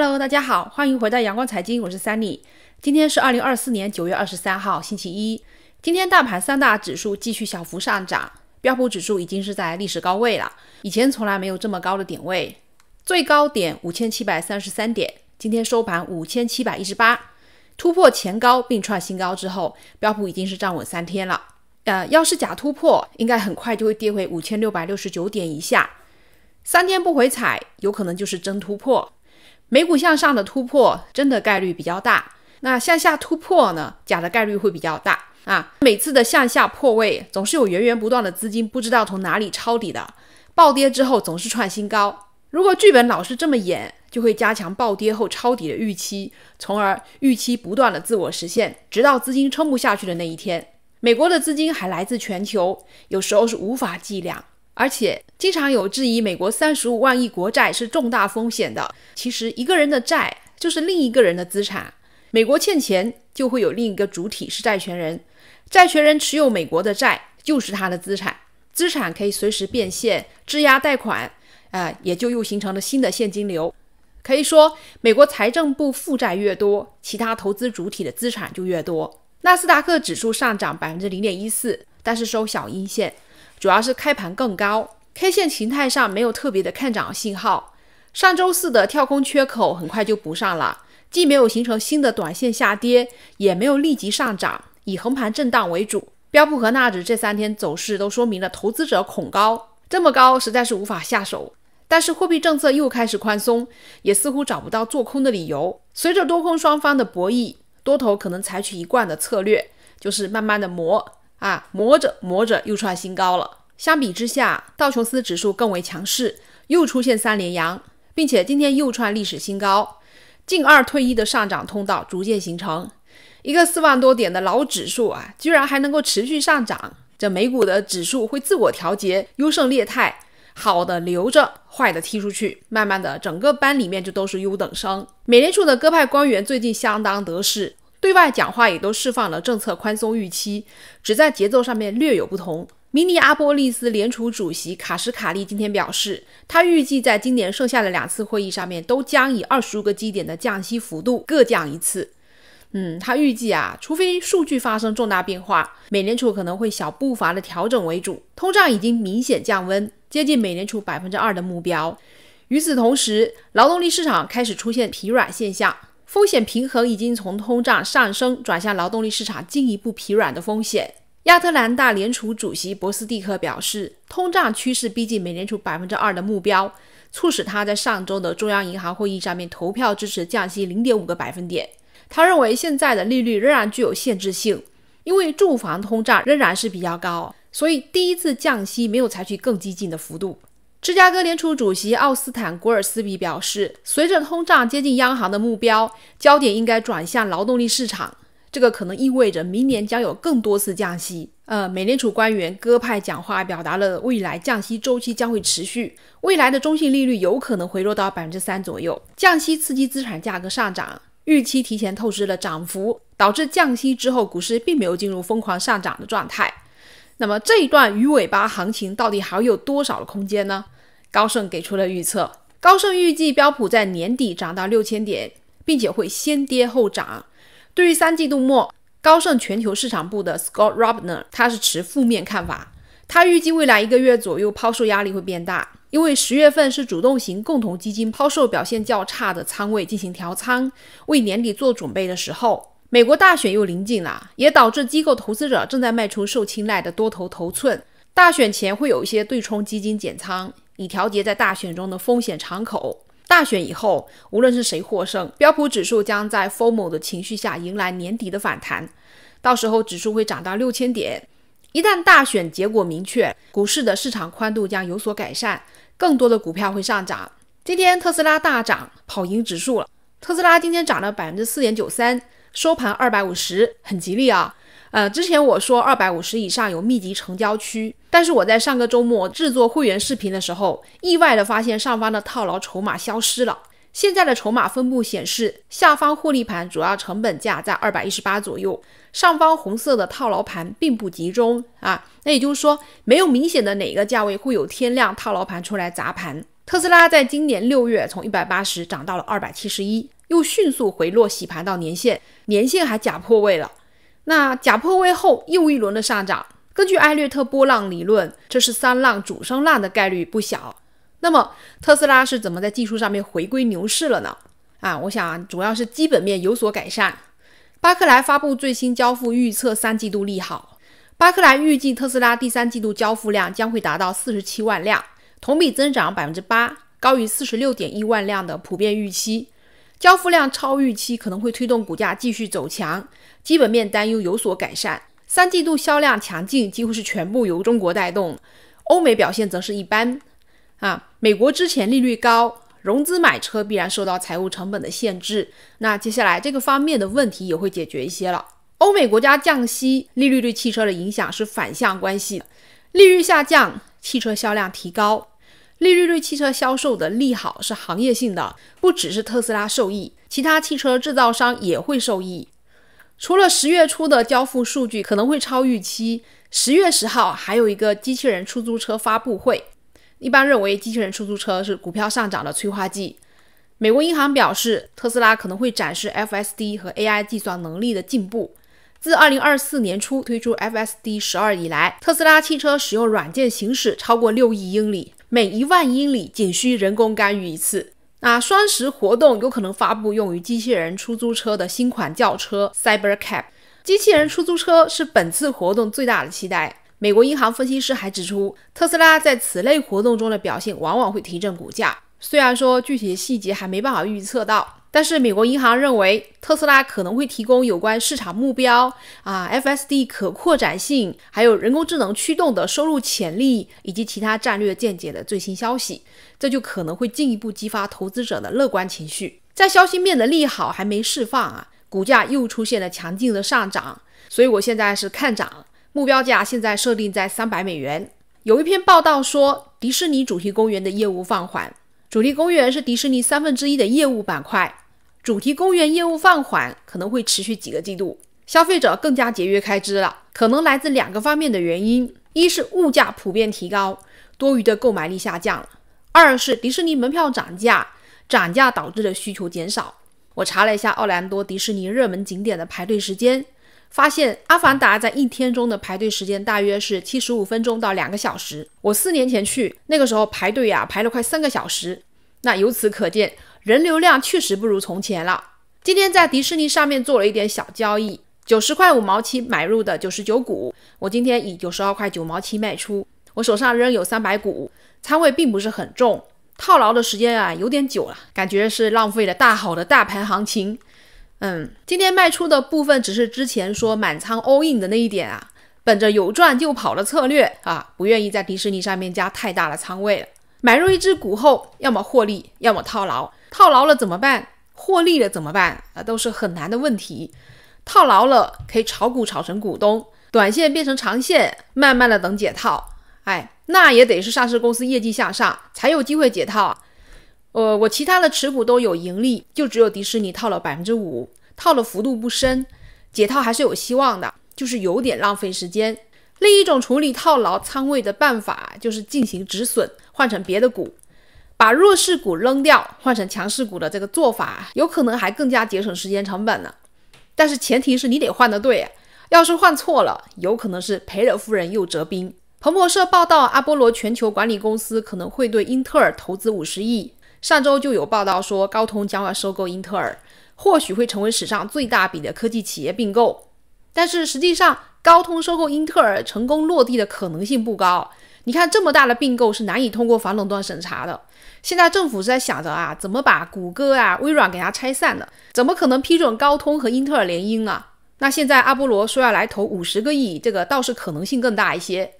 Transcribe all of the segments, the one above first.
Hello，大家好，欢迎回到阳光财经，我是 Sunny。今天是二零二四年九月二十三号，星期一。今天大盘三大指数继续小幅上涨，标普指数已经是在历史高位了，以前从来没有这么高的点位，最高点五千七百三十三点，今天收盘五千七百一十八，突破前高并创新高之后，标普已经是站稳三天了。呃，要是假突破，应该很快就会跌回五千六百六十九点以下，三天不回踩，有可能就是真突破。美股向上的突破真的概率比较大，那向下突破呢？假的概率会比较大啊！每次的向下破位，总是有源源不断的资金不知道从哪里抄底的，暴跌之后总是创新高。如果剧本老是这么演，就会加强暴跌后抄底的预期，从而预期不断的自我实现，直到资金撑不下去的那一天。美国的资金还来自全球，有时候是无法计量。而且经常有质疑美国三十五万亿国债是重大风险的。其实一个人的债就是另一个人的资产，美国欠钱就会有另一个主体是债权人，债权人持有美国的债就是他的资产，资产可以随时变现，质押贷款，啊，也就又形成了新的现金流。可以说，美国财政部负债越多，其他投资主体的资产就越多。纳斯达克指数上涨百分之零点一四，但是收小阴线。主要是开盘更高，K 线形态上没有特别的看涨信号。上周四的跳空缺口很快就补上了，既没有形成新的短线下跌，也没有立即上涨，以横盘震荡为主。标普和纳指这三天走势都说明了投资者恐高，这么高实在是无法下手。但是货币政策又开始宽松，也似乎找不到做空的理由。随着多空双方的博弈，多头可能采取一贯的策略，就是慢慢的磨。啊，磨着磨着又创新高了。相比之下，道琼斯指数更为强势，又出现三连阳，并且今天又创历史新高，进二退一的上涨通道逐渐形成。一个四万多点的老指数啊，居然还能够持续上涨，这美股的指数会自我调节，优胜劣汰，好的留着，坏的踢出去，慢慢的，整个班里面就都是优等生。美联储的鸽派官员最近相当得势。对外讲话也都释放了政策宽松预期，只在节奏上面略有不同。明尼阿波利斯联储主席卡什卡利今天表示，他预计在今年剩下的两次会议上面，都将以二十五个基点的降息幅度各降一次。嗯，他预计啊，除非数据发生重大变化，美联储可能会小步伐的调整为主。通胀已经明显降温，接近美联储百分之二的目标。与此同时，劳动力市场开始出现疲软现象。风险平衡已经从通胀上升转向劳动力市场进一步疲软的风险。亚特兰大联储主席博斯蒂克表示，通胀趋势逼近美联储2%的目标，促使他在上周的中央银行会议上面投票支持降息0.5个百分点。他认为现在的利率仍然具有限制性，因为住房通胀仍然是比较高，所以第一次降息没有采取更激进的幅度。芝加哥联储主席奥斯坦古尔斯比表示，随着通胀接近央行的目标，焦点应该转向劳动力市场。这个可能意味着明年将有更多次降息。呃，美联储官员戈派讲话表达了未来降息周期将会持续，未来的中性利率有可能回落到百分之三左右。降息刺激资产价格上涨，预期提前透支了涨幅，导致降息之后股市并没有进入疯狂上涨的状态。那么这一段鱼尾巴行情到底还有多少的空间呢？高盛给出了预测。高盛预计标普在年底涨到六千点，并且会先跌后涨。对于三季度末，高盛全球市场部的 Scott Robner，他是持负面看法。他预计未来一个月左右抛售压力会变大，因为十月份是主动型共同基金抛售表现较差的仓位进行调仓，为年底做准备的时候。美国大选又临近了，也导致机构投资者正在卖出受青睐的多头头寸。大选前会有一些对冲基金减仓，以调节在大选中的风险敞口。大选以后，无论是谁获胜，标普指数将在 f o formal 的情绪下迎来年底的反弹。到时候指数会涨到六千点。一旦大选结果明确，股市的市场宽度将有所改善，更多的股票会上涨。今天特斯拉大涨，跑赢指数了。特斯拉今天涨了百分之四点九三。收盘二百五十，很吉利啊。呃，之前我说二百五十以上有密集成交区，但是我在上个周末制作会员视频的时候，意外的发现上方的套牢筹码消失了。现在的筹码分布显示，下方获利盘主要成本价在二百一十八左右，上方红色的套牢盘并不集中啊。那也就是说，没有明显的哪个价位会有天量套牢盘出来砸盘。特斯拉在今年六月从一百八十涨到了二百七十一。又迅速回落洗盘到年线，年线还假破位了。那假破位后又一轮的上涨，根据艾略特波浪理论，这是三浪主升浪的概率不小。那么特斯拉是怎么在技术上面回归牛市了呢？啊，我想主要是基本面有所改善。巴克莱发布最新交付预测三季度利好。巴克莱预计特斯拉第三季度交付量将会达到四十七万辆，同比增长百分之八，高于四十六点一万辆的普遍预期。交付量超预期可能会推动股价继续走强，基本面担忧有所改善。三季度销量强劲，几乎是全部由中国带动，欧美表现则是一般。啊，美国之前利率高，融资买车必然受到财务成本的限制，那接下来这个方面的问题也会解决一些了。欧美国家降息，利率对汽车的影响是反向关系，利率下降，汽车销量提高。利率对汽车销售的利好是行业性的，不只是特斯拉受益，其他汽车制造商也会受益。除了十月初的交付数据可能会超预期，十月十号还有一个机器人出租车发布会。一般认为，机器人出租车是股票上涨的催化剂。美国银行表示，特斯拉可能会展示 FSD 和 AI 计算能力的进步。自二零二四年初推出 FSD 十二以来，特斯拉汽车使用软件行驶超过六亿英里。每一万英里仅需人工干预一次。那双十活动有可能发布用于机器人出租车的新款轿车 Cybercab。机器人出租车是本次活动最大的期待。美国银行分析师还指出，特斯拉在此类活动中的表现往往会提振股价，虽然说具体细节还没办法预测到。但是，美国银行认为特斯拉可能会提供有关市场目标、啊 FSD 可扩展性、还有人工智能驱动的收入潜力以及其他战略见解的最新消息，这就可能会进一步激发投资者的乐观情绪。在消息面的利好还没释放啊，股价又出现了强劲的上涨。所以我现在是看涨，目标价现在设定在三百美元。有一篇报道说迪士尼主题公园的业务放缓。主题公园是迪士尼三分之一的业务板块，主题公园业务放缓可能会持续几个季度。消费者更加节约开支了，可能来自两个方面的原因：一是物价普遍提高，多余的购买力下降二是迪士尼门票涨价，涨价导致的需求减少。我查了一下奥兰多迪士尼热门景点的排队时间。发现《阿凡达》在一天中的排队时间大约是七十五分钟到两个小时。我四年前去，那个时候排队呀排了快三个小时。那由此可见，人流量确实不如从前了。今天在迪士尼上面做了一点小交易，九十块五毛七买入的九十九股，我今天以九十二块九毛七卖出，我手上仍有三百股，仓位并不是很重，套牢的时间啊有点久了，感觉是浪费了大好的大盘行情。嗯，今天卖出的部分只是之前说满仓 all in 的那一点啊，本着有赚就跑的策略啊，不愿意在迪士尼上面加太大的仓位了。买入一只股后，要么获利，要么套牢。套牢了怎么办？获利了怎么办？啊，都是很难的问题。套牢了可以炒股炒成股东，短线变成长线，慢慢的等解套。哎，那也得是上市公司业绩向上，才有机会解套。呃，我其他的持股都有盈利，就只有迪士尼套了百分之五，套的幅度不深，解套还是有希望的，就是有点浪费时间。另一种处理套牢仓位的办法就是进行止损，换成别的股，把弱势股扔掉，换成强势股的这个做法，有可能还更加节省时间成本呢。但是前提是你得换得对，要是换错了，有可能是赔了夫人又折兵。彭博社报道，阿波罗全球管理公司可能会对英特尔投资五十亿。上周就有报道说，高通将要收购英特尔，或许会成为史上最大笔的科技企业并购。但是实际上，高通收购英特尔成功落地的可能性不高。你看，这么大的并购是难以通过反垄断审查的。现在政府是在想着啊，怎么把谷歌啊、微软给它拆散的，怎么可能批准高通和英特尔联姻呢？那现在阿波罗说要来投五十个亿，这个倒是可能性更大一些。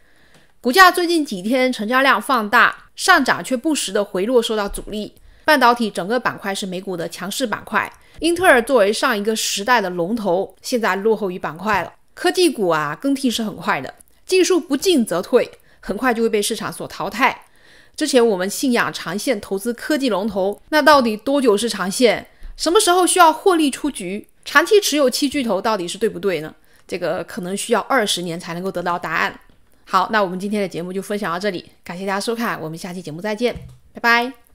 股价最近几天成交量放大。上涨却不时的回落，受到阻力。半导体整个板块是美股的强势板块，英特尔作为上一个时代的龙头，现在落后于板块了。科技股啊更替是很快的，技术不进则退，很快就会被市场所淘汰。之前我们信仰长线投资科技龙头，那到底多久是长线？什么时候需要获利出局？长期持有七巨头到底是对不对呢？这个可能需要二十年才能够得到答案。好，那我们今天的节目就分享到这里，感谢大家收看，我们下期节目再见，拜拜。